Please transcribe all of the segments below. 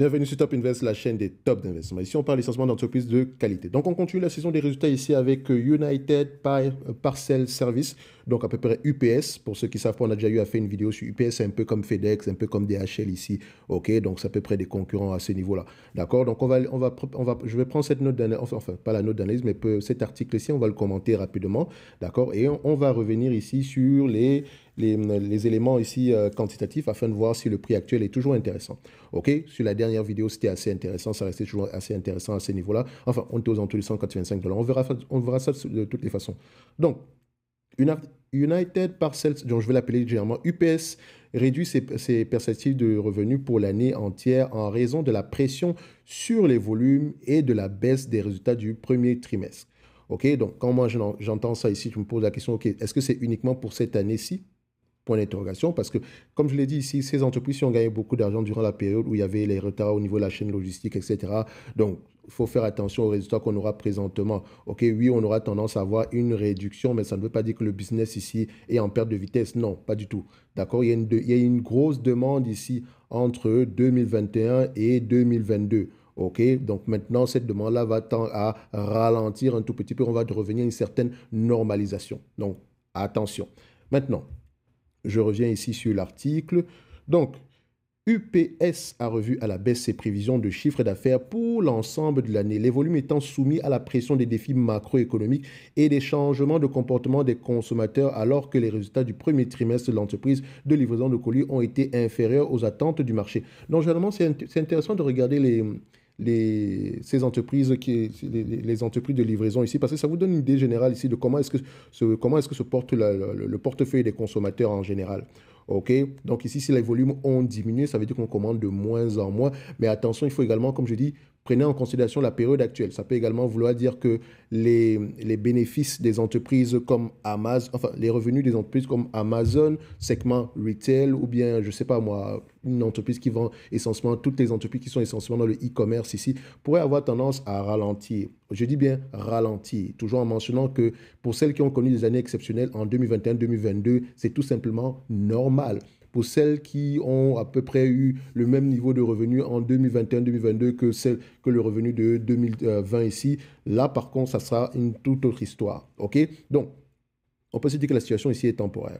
Bienvenue sur Top Invest, la chaîne des tops d'investissement. Ici, on parle licenciement d'entreprises de qualité. Donc, on continue la saison des résultats ici avec United Parcel Service donc à peu près UPS. Pour ceux qui savent pas, on a déjà eu à faire une vidéo sur UPS, c'est un peu comme FedEx, un peu comme DHL ici. OK, donc c'est à peu près des concurrents à ce niveau-là. D'accord Donc on va, on, va, on va, je vais prendre cette note d'analyse, enfin, pas la note d'analyse, mais cet article ici, on va le commenter rapidement. D'accord Et on, va revenir ici sur les, les, éléments ici euh, quantitatifs afin de voir si le prix actuel est toujours intéressant. OK Sur la dernière vidéo, c'était assez intéressant. Ça restait toujours assez intéressant à ce niveau là Enfin, on était aux entours de 185 dollars. On verra, on verra ça de toutes les façons. Donc, une, United Parcels, dont je vais l'appeler légèrement UPS, réduit ses, ses, perspectives de revenus pour l'année entière en raison de la pression sur les volumes et de la baisse des résultats du premier trimestre. OK, donc quand moi j'entends ça ici, tu me poses la question, OK, est-ce que c'est uniquement pour cette année-ci Point d'interrogation, parce que comme je l'ai dit ici, ces entreprises ont gagné beaucoup d'argent durant la période où il y avait les retards au niveau de la chaîne logistique, etc. Donc, il faut faire attention aux résultats qu'on aura présentement. OK, oui, on aura tendance à avoir une réduction, mais ça ne veut pas dire que le business ici est en perte de vitesse. Non, pas du tout. D'accord il, y a une grosse demande ici entre 2021 et 2022. OK Donc maintenant, cette demande-là va tendre à ralentir un tout petit peu. On va revenir à une certaine normalisation. Donc, attention. Maintenant, je reviens ici sur l'article. Donc, UPS a revu à la baisse ses prévisions de chiffre d'affaires pour l'ensemble de l'année, les volumes étant soumis à la pression des défis macroéconomiques et des changements de comportement des consommateurs alors que les résultats du premier trimestre de l'entreprise de livraison de colis ont été inférieurs aux attentes du marché. Donc généralement, c'est intéressant de regarder les, ces entreprises, les, entreprises de livraison ici, parce que ça vous donne une idée générale ici de comment est-ce que, est que se porte le portefeuille des consommateurs en général. OK Donc ici, si les volumes ont diminué, ça veut dire qu'on commande de moins en moins. Mais attention, il faut également, comme je dis, prenez en considération la période actuelle. Ça peut également vouloir dire que les, bénéfices des entreprises comme Amazon, enfin les revenus des entreprises comme Amazon, segment retail ou bien, je ne sais pas moi, une entreprise qui vend essentiellement, toutes les entreprises qui sont essentiellement dans le e-commerce ici, pourraient avoir tendance à ralentir. Je dis bien ralentir, toujours en mentionnant que pour celles qui ont connu des années exceptionnelles en 2021-2022, c'est tout simplement normal pour celles qui ont à peu près eu le même niveau de revenu en 2021-2022 que, celle, que le revenu de 2020 ici. Là, par contre, ça sera une toute autre histoire. OK Donc, on peut se dire que la situation ici est temporaire.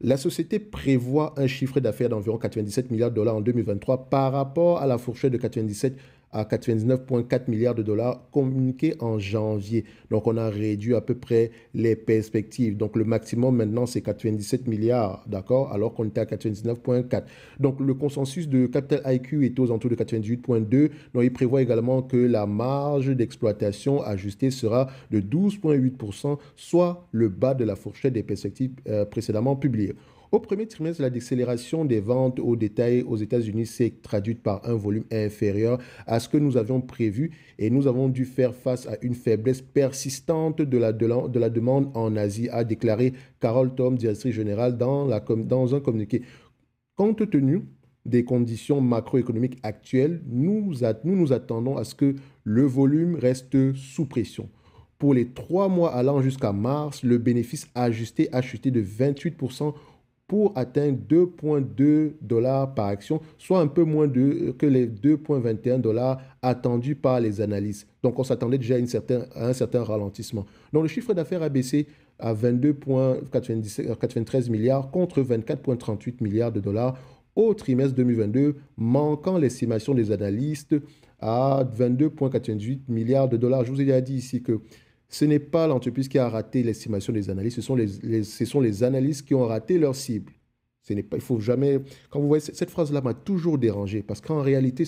La société prévoit un chiffre d'affaires d'environ 97 milliards de dollars en 2023 par rapport à la fourchette de 97 à 99,4 milliards de dollars communiqués en janvier. Donc on a réduit à peu près les perspectives. Donc le maximum maintenant c'est 97 milliards, d'accord, alors qu'on était à 99,4. Donc le consensus de Capital IQ est aux alentours de 98,2. Donc il prévoit également que la marge d'exploitation ajustée sera de 12,8%, soit le bas de la fourchette des perspectives euh, précédemment publiées. Au premier trimestre, la décélération des ventes au détail aux États-Unis s'est traduite par un volume inférieur à ce que nous avions prévu et nous avons dû faire face à une faiblesse persistante de la, de demande en Asie, a déclaré Carol Tom, directrice générale, dans, la, dans un communiqué. Compte tenu des conditions macroéconomiques actuelles, nous, nous nous attendons à ce que le volume reste sous pression. Pour les trois mois allant jusqu'à mars, le bénéfice ajusté a chuté de 28% pour atteindre 2,2 dollars par action, soit un peu moins que les 2,21 dollars attendus par les analystes. Donc on s'attendait déjà à, à un certain ralentissement. Donc le chiffre d'affaires a baissé à 22,93 euh, milliards contre 24,38 milliards de dollars au trimestre 2022, manquant l'estimation des analystes à 22,98 milliards de dollars. Je vous ai déjà dit ici que ce n'est pas l'entreprise qui a raté l'estimation des analystes, ce sont les, ce sont les analystes qui ont raté leur cible. Ce n'est pas, il faut jamais. Quand vous voyez cette phrase-là m'a toujours dérangé parce qu'en réalité,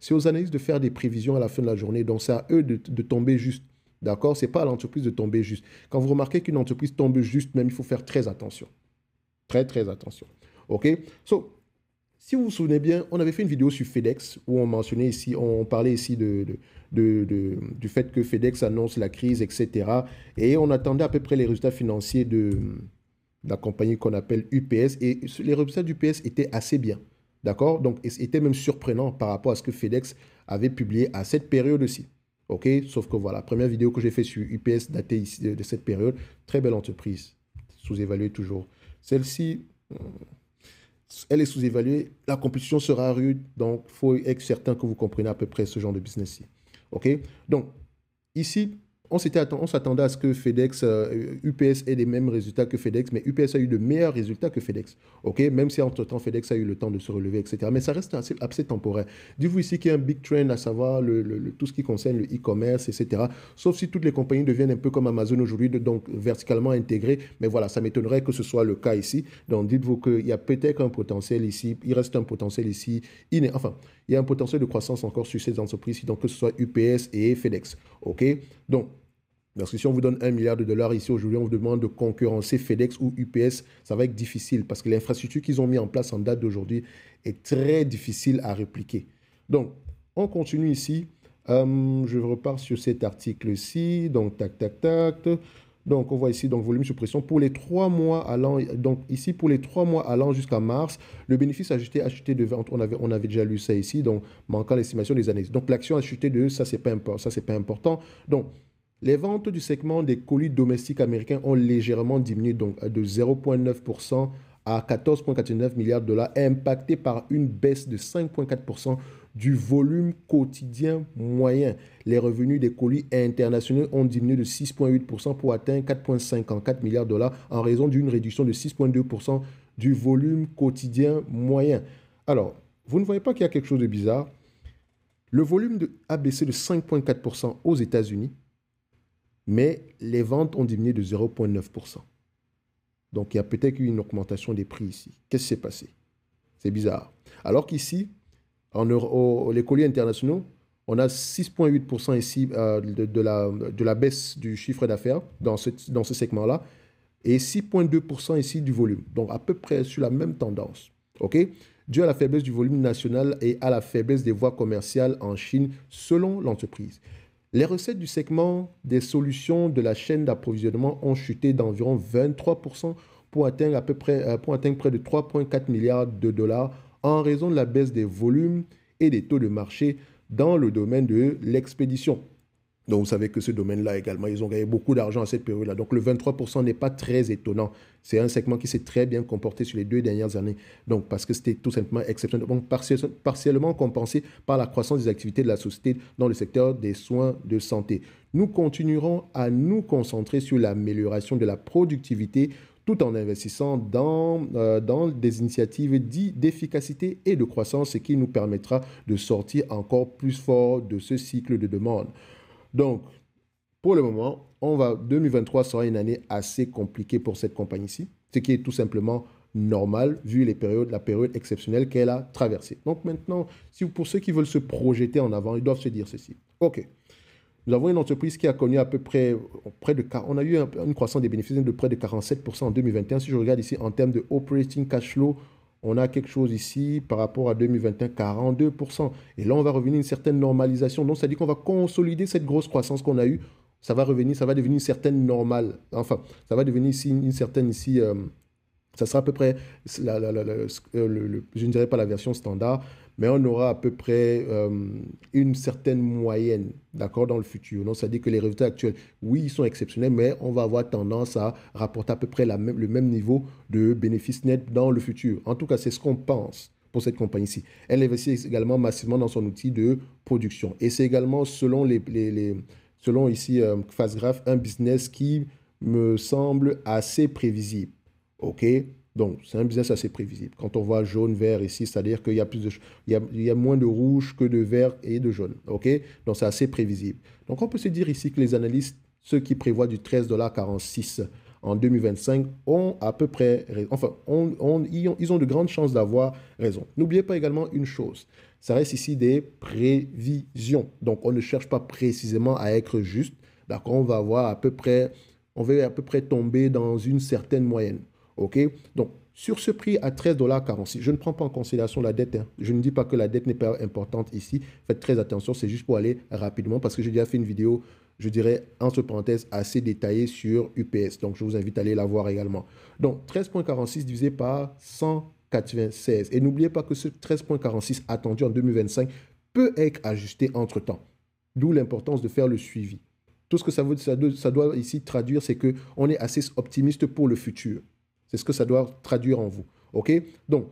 c'est aux analystes de faire des prévisions à la fin de la journée, donc c'est à eux de, tomber juste. D'accord n'est pas à l'entreprise de tomber juste. Quand vous remarquez qu'une entreprise tombe juste, même il faut faire très attention, très très attention. Ok So si vous vous souvenez bien, on avait fait une vidéo sur FedEx où on mentionnait ici, on parlait ici de, du fait que FedEx annonce la crise, etc. Et on attendait à peu près les résultats financiers de, la compagnie qu'on appelle UPS. Et les résultats d'UPS étaient assez bien. D'accord Donc, c'était même surprenant par rapport à ce que FedEx avait publié à cette période-ci. OK Sauf que voilà, première vidéo que j'ai fait sur UPS datée de cette période. Très belle entreprise. Sous-évaluée toujours. Celle-ci, hmm, elle est sous-évaluée, la compétition sera rude, donc il faut être certain que vous comprenez à peu près ce genre de business-ci. OK Donc, ici, on s'attendait à ce que FedEx, euh, UPS ait les mêmes résultats que FedEx, mais UPS a eu de meilleurs résultats que FedEx. Ok, même si entre-temps FedEx a eu le temps de se relever, etc. Mais ça reste assez, temporaire. Dites-vous ici qu'il y a un big trend, à savoir tout ce qui concerne le e-commerce, etc. Sauf si toutes les compagnies deviennent un peu comme Amazon aujourd'hui, donc verticalement intégrées. Mais voilà, ça m'étonnerait que ce soit le cas ici. Donc dites-vous qu'il y a peut-être un potentiel ici, il reste un potentiel ici. enfin, il y a un potentiel de croissance encore sur ces entreprises, donc que ce soit UPS et FedEx. OK Donc, parce que si on vous donne un milliard de dollars ici aujourd'hui, on vous demande de concurrencer FedEx ou UPS, ça va être difficile parce que l'infrastructure qu'ils ont mis en place en date d'aujourd'hui est très difficile à répliquer. Donc, on continue ici. Euh, je repars sur cet article-ci. Donc, tac, tac, tac. Donc on voit ici donc volume sous pression pour les trois mois allant donc ici pour les trois mois allant jusqu'à mars, le bénéfice ajusté a chuté de 20, on avait on avait déjà lu ça ici donc manquant l'estimation des années. Donc l'action a chuté de ça c'est pas ça c'est pas important. Donc les ventes du segment des colis domestiques américains ont légèrement diminué donc de 0,9% à 14,49 milliards de dollars, impacté par une baisse de 5,4% du volume quotidien moyen. Les revenus des colis internationaux ont diminué de 6,8% pour atteindre 4,54 milliards de dollars en raison d'une réduction de 6,2% du volume quotidien moyen. Alors, vous ne voyez pas qu'il y a quelque chose de bizarre Le volume a baissé de 5,4% aux États-Unis, mais les ventes ont diminué de 0,9%. Donc il y a peut-être eu une augmentation des prix ici. Qu'est-ce qui s'est passé C'est bizarre. Alors qu'ici, en Euro, internationaux, on a 6,8% ici euh, de, la, baisse du chiffre d'affaires dans ce, dans ce segment-là et 6,2% ici du volume. Donc à peu près sur la même tendance. OK Dû à la faiblesse du volume national et à la faiblesse des voies commerciales en Chine selon l'entreprise. Les recettes du segment des solutions de la chaîne d'approvisionnement ont chuté d'environ 23% pour atteindre, à peu près, euh, pour atteindre près de 3,4 milliards de dollars en raison de la baisse des volumes et des taux de marché dans le domaine de l'expédition. Donc vous savez que ce domaine-là également, ils ont gagné beaucoup d'argent à cette période-là. Donc le 23% n'est pas très étonnant. C'est un segment qui s'est très bien comporté sur les deux dernières années. Donc parce que c'était tout simplement exceptionnel, donc partiellement compensé par la croissance des activités de la société dans le secteur des soins de santé. Nous continuerons à nous concentrer sur l'amélioration de la productivité tout en investissant dans, euh, dans des initiatives dites d'efficacité et de croissance, ce qui nous permettra de sortir encore plus fort de ce cycle de demande. Donc, pour le moment, on va, 2023 sera une année assez compliquée pour cette compagnie-ci, ce qui est tout simplement normal vu les périodes, la période exceptionnelle qu'elle a traversée. Donc maintenant, si, pour ceux qui veulent se projeter en avant, ils doivent se dire ceci. OK, nous avons une entreprise qui a connu à peu près, près de, on a eu une croissance des bénéfices de près de 47% en 2021. Si je regarde ici en termes de operating cash flow, on a quelque chose ici par rapport à 2021, 42%. Et là, on va revenir à une certaine normalisation. Donc, ça dit qu'on va consolider cette grosse croissance qu'on a eue. Ça va revenir, ça va devenir une certaine normale. Enfin, ça va devenir ici une certaine ici. Euh, ça sera à peu près, euh, je ne dirais pas la version standard, mais on aura à peu près euh, une certaine moyenne, d'accord, dans le futur. Donc, ça dire que les résultats actuels, oui, ils sont exceptionnels, mais on va avoir tendance à rapporter à peu près le même niveau de bénéfice net dans le futur. En tout cas, c'est ce qu'on pense pour cette compagnie-ci. Elle investit également massivement dans son outil de production. Et c'est également, selon, les, selon ici euh, Fastgraph, un business qui me semble assez prévisible. OK donc, c'est un business assez prévisible. Quand on voit jaune, vert ici, c'est-à-dire qu'il y, a plus de, il y, a, il y a moins de rouge que de vert et de jaune. OK Donc, c'est assez prévisible. Donc, on peut se dire ici que les analystes, ceux qui prévoient du 13,46 en 2025 ont à peu près raison. Enfin, on, ils, ont, ils, ont, de grandes chances d'avoir raison. N'oubliez pas également une chose. Ça reste ici des prévisions. Donc, on ne cherche pas précisément à être juste. D'accord On va avoir à peu près, on va à peu près tomber dans une certaine moyenne. OK Donc, sur ce prix à 13,46$, je ne prends pas en considération la dette. Hein. Je ne dis pas que la dette n'est pas importante ici. Faites très attention, c'est juste pour aller rapidement parce que j'ai déjà fait une vidéo, je dirais, entre parenthèses, assez détaillée sur UPS. Donc, je vous invite à aller la voir également. Donc, 13,46 divisé par 196. Et n'oubliez pas que ce 13,46 attendu en 2025 peut être ajusté entre-temps. D'où l'importance de faire le suivi. Tout ce que ça, veut, ça, doit, ça doit ici traduire, c'est qu'on est assez optimiste pour le futur. C'est ce que ça doit traduire en vous. OK Donc,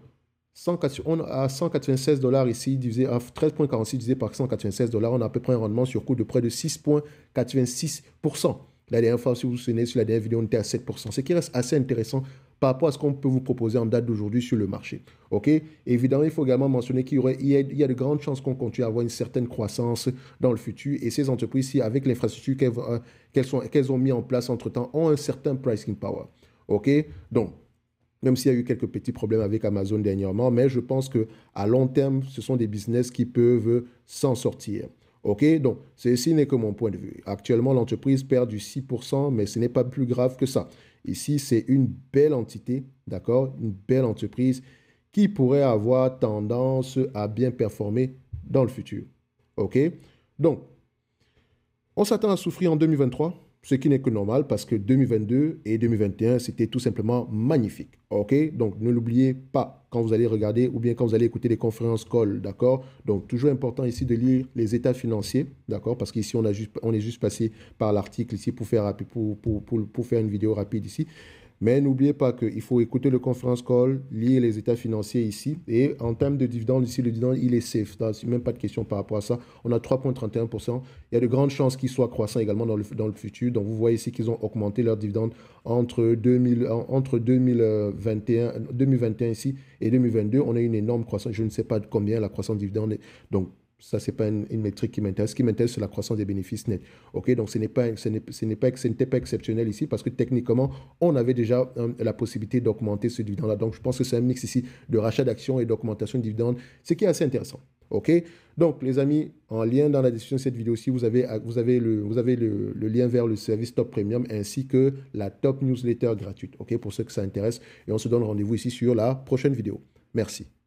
196 dollars ici, divisé à euh, 13,46 divisé par 196 dollars, on a à peu près un rendement sur coût de près de 6,86%. La dernière fois, si vous vous souvenez, sur la dernière vidéo, on était à 7%, ce qui reste assez intéressant par rapport à ce qu'on peut vous proposer en date d'aujourd'hui sur le marché. OK Évidemment, il faut également mentionner qu'il y, y, a de grandes chances qu'on continue à avoir une certaine croissance dans le futur. Et ces entreprises-ci, avec l'infrastructure qu'elles euh, ont mis en place entre-temps, ont un certain pricing power. OK Donc, même s'il y a eu quelques petits problèmes avec Amazon dernièrement, mais je pense que à long terme, ce sont des business qui peuvent s'en sortir. OK Donc, ceci n'est que mon point de vue. Actuellement, l'entreprise perd du 6%, mais ce n'est pas plus grave que ça. Ici, c'est une belle entité, d'accord Une belle entreprise qui pourrait avoir tendance à bien performer dans le futur. OK Donc, on s'attend à souffrir en 2023 ce qui n'est que normal parce que 2022 et 2021, c'était tout simplement magnifique. OK Donc, ne l'oubliez pas quand vous allez regarder ou bien quand vous allez écouter les conférences call, d'accord Donc, toujours important ici de lire les états financiers, d'accord Parce qu'ici, on, on est juste passé par l'article ici pour faire, pour, pour, pour, faire une vidéo rapide ici. Mais n'oubliez pas qu'il faut écouter le conference call, lier les états financiers ici. Et en termes de dividendes, ici, le dividende, il est safe. a même pas de question par rapport à ça. On a 3,31%. Il y a de grandes chances qu'il soit croissant également dans le, futur. Donc, vous voyez ici qu'ils ont augmenté leur dividende entre, 2000, entre 2021, 2021 ici et 2022. On a une énorme croissance. Je ne sais pas combien la croissance dividende. Est. Donc, ça, ce n'est pas une, métrique qui m'intéresse. Ce qui m'intéresse, c'est la croissance des bénéfices nets. OK Donc, ce n'est pas, n'était pas, pas exceptionnel ici parce que techniquement, on avait déjà euh, la possibilité d'augmenter ce dividende-là. Donc, je pense que c'est un mix ici de rachat d'actions et d'augmentation de dividendes, ce qui est assez intéressant. OK Donc, les amis, en lien dans la description de cette vidéo-ci, vous avez, vous avez, le, vous avez lien vers le service Top Premium ainsi que la Top Newsletter gratuite. OK Pour ceux que ça intéresse. Et on se donne rendez-vous ici sur la prochaine vidéo. Merci.